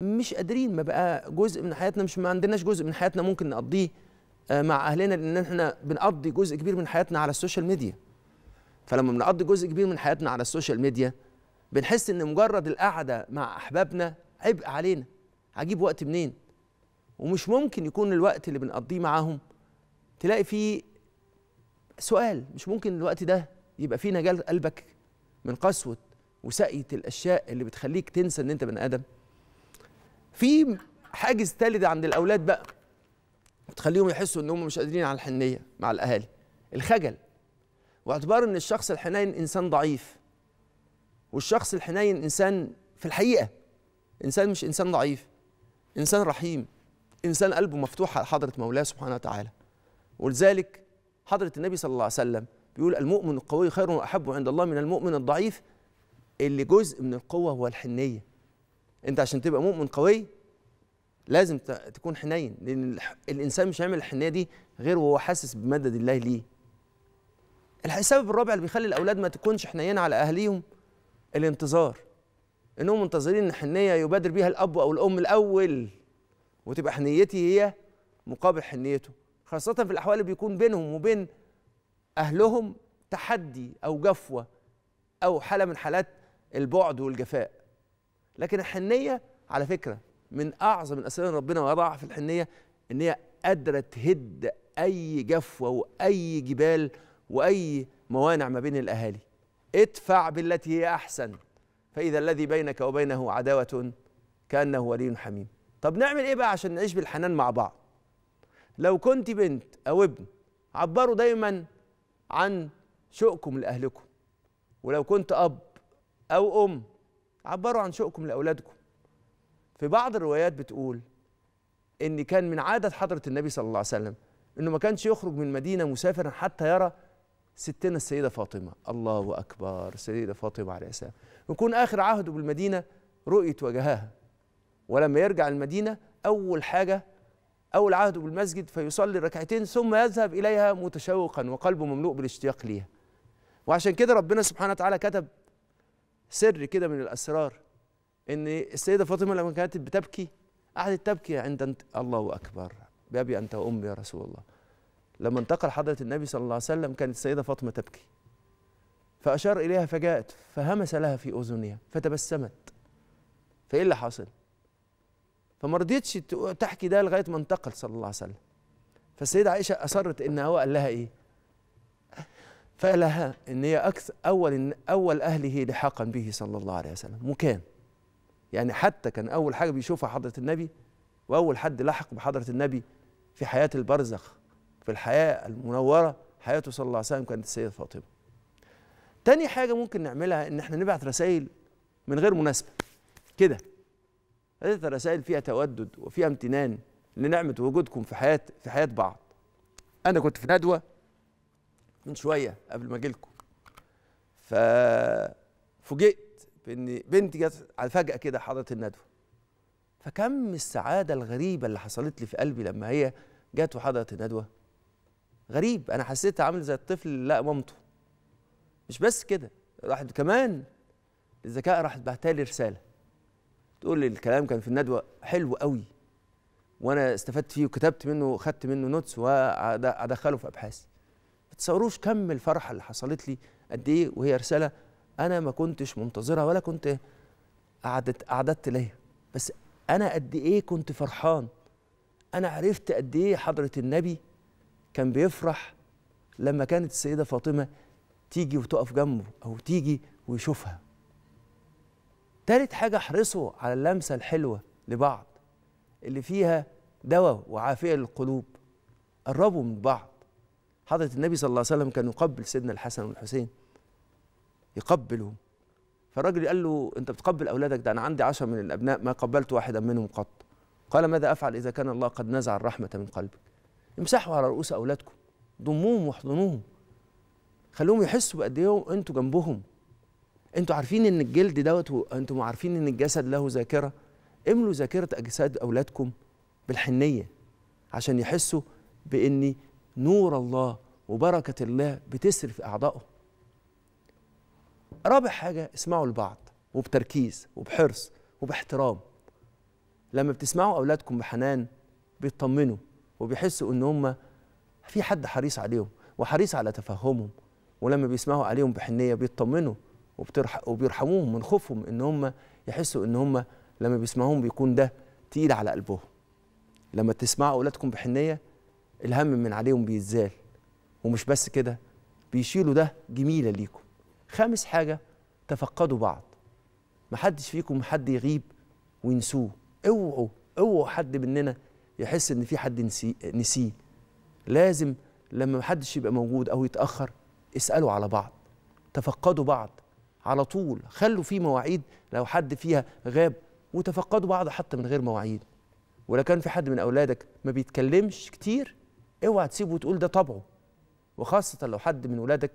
مش قادرين ما بقى جزء من حياتنا مش ما عندناش جزء من حياتنا ممكن نقضيه آه، مع اهلنا لان احنا بنقضي جزء كبير من حياتنا على السوشيال ميديا فلما بنقضي جزء كبير من حياتنا على السوشيال ميديا بنحس ان مجرد القعده مع احبابنا عبء علينا هجيب وقت منين ومش ممكن يكون الوقت اللي بنقضيه معاهم تلاقي فيه سؤال مش ممكن الوقت ده يبقى فيه نجال قلبك من قسوه وسقية الاشياء اللي بتخليك تنسى ان انت بني ادم في حاجز تالت عند الاولاد بقى بتخليهم يحسوا ان هم مش قادرين على الحنيه مع الاهالي الخجل واعتبار ان الشخص الحنين انسان ضعيف والشخص الحنين انسان في الحقيقه انسان مش انسان ضعيف انسان رحيم انسان قلبه مفتوح على حضره مولاه سبحانه وتعالى ولذلك حضره النبي صلى الله عليه وسلم بيقول المؤمن القوي خير واحب عند الله من المؤمن الضعيف اللي جزء من القوه هو الحنيه انت عشان تبقى مؤمن قوي لازم تكون حنين لان الانسان مش هيعمل الحنيه دي غير وهو حاسس بمدد الله ليه السبب الرابع اللي بيخلي الاولاد ما تكونش حنين على اهاليهم الانتظار انهم منتظرين ان حنيه يبادر بيها الاب او الام الاول وتبقى حنيتي هي مقابل حنيته خاصه في الاحوال اللي بيكون بينهم وبين اهلهم تحدي او جفوه او حاله من حالات البعد والجفاء لكن الحنيه على فكره من اعظم الاسرار ربنا وضعها في الحنيه ان هي قادره تهد اي جفوه واي جبال واي موانع ما بين الاهالي ادفع بالتي هي احسن فاذا الذي بينك وبينه عداوه كانه ولي حميم طب نعمل ايه بقى عشان نعيش بالحنان مع بعض لو كنت بنت او ابن عبروا دايما عن شوقكم لاهلكم ولو كنت اب او ام عبروا عن شوقكم لاولادكم في بعض الروايات بتقول ان كان من عاده حضره النبي صلى الله عليه وسلم انه ما كانش يخرج من المدينه مسافرا حتى يرى ستنا السيده فاطمه الله اكبر السيده فاطمه عليه السلام يكون اخر عهده بالمدينه رؤيه وجهها ولما يرجع المدينه اول حاجه اول عهده بالمسجد فيصلي ركعتين ثم يذهب اليها متشوقا وقلبه مملوء بالاشتياق ليها وعشان كده ربنا سبحانه وتعالى كتب سر كده من الاسرار ان السيده فاطمه لما كانت بتبكي قعدت تبكي عند انت الله اكبر بابي انت وامي يا رسول الله لما انتقل حضره النبي صلى الله عليه وسلم كانت السيده فاطمه تبكي فاشار اليها فجاءت فهمس لها في اذنها فتبسمت فايه اللي حاصل فما رضيتش تحكي ده لغايه ما انتقل صلى الله عليه وسلم فالسيده عائشه اصرت ان هو قال لها ايه فلها ان هي اكثر اول إن اول اهله لحاقا به صلى الله عليه وسلم وكان يعني حتى كان اول حاجه بيشوفها حضره النبي واول حد لحق بحضره النبي في حياه البرزخ في الحياه المنوره حياته صلى الله عليه وسلم كانت السيده فاطمه تاني حاجه ممكن نعملها ان احنا نبعت رسائل من غير مناسبه كده هذه الرسائل فيها تودد وفيها امتنان لنعمه وجودكم في حياه في حياه بعض انا كنت في ندوه من شويه قبل ما اجي لكم ففوجئت بان بنتي جت على فجاه كده حضرت الندوه فكم السعاده الغريبه اللي حصلت لي في قلبي لما هي جت وحضرت الندوه غريب انا حسيت عامل زي الطفل اللي لقى مامته مش بس كده راحت كمان الذكاء راحت بعتها لي رساله تقول لي الكلام كان في الندوه حلو قوي وانا استفدت فيه وكتبت منه وخدت منه نوتس وادخله في ابحاثي تصوروش كم الفرحه اللي حصلت لي قد ايه وهي رساله انا ما كنتش منتظرها ولا كنت أعدت أعددت ليها بس أنا قد إيه كنت فرحان أنا عرفت قد إيه حضرة النبي كان بيفرح لما كانت السيدة فاطمة تيجي وتقف جنبه أو تيجي ويشوفها تالت حاجة احرصوا على اللمسة الحلوة لبعض اللي فيها دواء وعافية للقلوب قربوا من بعض حضرة النبي صلى الله عليه وسلم كان يقبل سيدنا الحسن والحسين يقبلهم فالراجل قال له أنت بتقبل أولادك ده أنا عندي عشرة من الأبناء ما قبلت واحدا منهم قط قال ماذا أفعل إذا كان الله قد نزع الرحمة من قلبك امسحوا على رؤوس أولادكم ضموهم واحضنوهم خلوهم يحسوا بقد ايه انتوا جنبهم انتوا عارفين ان الجلد دوت انتوا عارفين ان الجسد له ذاكره املوا ذاكره اجساد اولادكم بالحنيه عشان يحسوا باني نور الله وبركة الله بتسري في أعضائه رابع حاجة اسمعوا لبعض وبتركيز وبحرص وباحترام لما بتسمعوا أولادكم بحنان بيطمنوا وبيحسوا إن هم في حد حريص عليهم وحريص على تفهمهم ولما بيسمعوا عليهم بحنية بيطمنوا وبيرحموهم من خوفهم إن هم يحسوا إن هم لما بيسمعوهم بيكون ده تقيل على قلبهم لما تسمعوا أولادكم بحنية الهم من عليهم بيتزال ومش بس كده بيشيلوا ده جميلة ليكم خامس حاجة تفقدوا بعض محدش فيكم حد يغيب وينسوه اوعوا اوعوا حد مننا يحس ان في حد نسيه لازم لما محدش يبقى موجود او يتاخر اسالوا على بعض تفقدوا بعض على طول خلوا في مواعيد لو حد فيها غاب وتفقدوا بعض حتى من غير مواعيد ولا كان في حد من اولادك ما بيتكلمش كتير اوعى تسيبه وتقول ده طبعه وخاصة لو حد من ولادك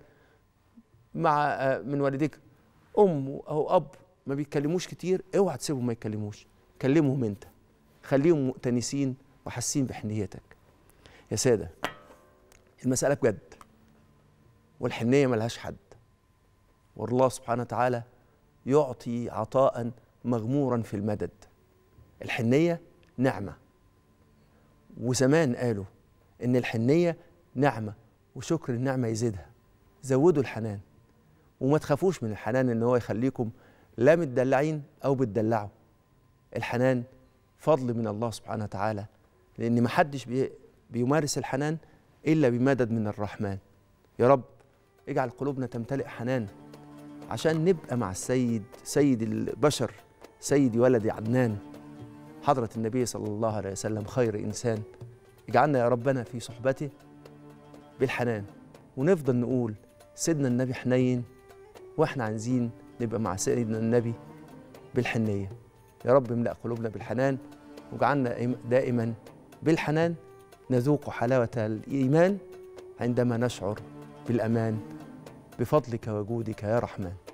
مع آه، من والديك أم أو أب ما بيتكلموش كتير اوعى تسيبهم ما يتكلموش كلمهم أنت خليهم مؤتنسين وحاسين بحنيتك يا سادة المسألة بجد والحنية ملهاش حد والله سبحانه وتعالى يعطي عطاء مغمورا في المدد الحنية نعمة وزمان قالوا ان الحنيه نعمه وشكر النعمه يزيدها زودوا الحنان وما تخافوش من الحنان ان هو يخليكم لا متدلعين او بتدلعوا الحنان فضل من الله سبحانه وتعالى لان ما حدش بيمارس الحنان الا بمدد من الرحمن يا رب اجعل قلوبنا تمتلئ حنان عشان نبقى مع السيد سيد البشر سيدي ولدي عدنان حضرة النبي صلى الله عليه وسلم خير إنسان اجعلنا يا ربنا في صحبته بالحنان ونفضل نقول سيدنا النبي حنين واحنا عايزين نبقى مع سيدنا النبي بالحنيه يا رب املا قلوبنا بالحنان واجعلنا دائما بالحنان نذوق حلاوه الايمان عندما نشعر بالامان بفضلك وجودك يا رحمن